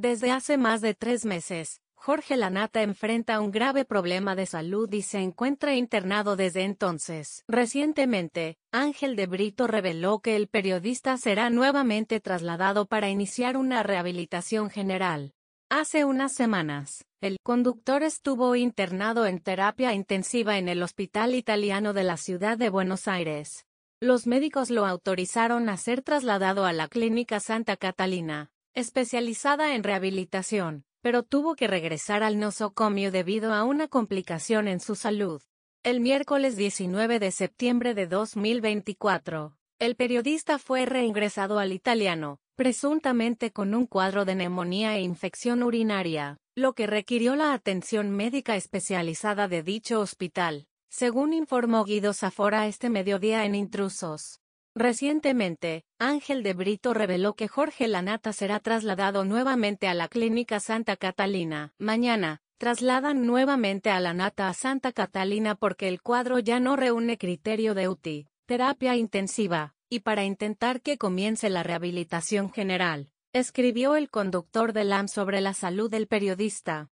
Desde hace más de tres meses, Jorge Lanata enfrenta un grave problema de salud y se encuentra internado desde entonces. Recientemente, Ángel de Brito reveló que el periodista será nuevamente trasladado para iniciar una rehabilitación general. Hace unas semanas, el conductor estuvo internado en terapia intensiva en el Hospital Italiano de la Ciudad de Buenos Aires. Los médicos lo autorizaron a ser trasladado a la Clínica Santa Catalina, especializada en rehabilitación, pero tuvo que regresar al nosocomio debido a una complicación en su salud. El miércoles 19 de septiembre de 2024, el periodista fue reingresado al italiano, presuntamente con un cuadro de neumonía e infección urinaria, lo que requirió la atención médica especializada de dicho hospital, según informó Guido Zafora este mediodía en Intrusos. Recientemente, Ángel de Brito reveló que Jorge Lanata será trasladado nuevamente a la Clínica Santa Catalina. Mañana, trasladan nuevamente a Lanata a Santa Catalina porque el cuadro ya no reúne criterio de UTI, terapia intensiva, y para intentar que comience la rehabilitación general, escribió el conductor de LAM sobre la salud del periodista.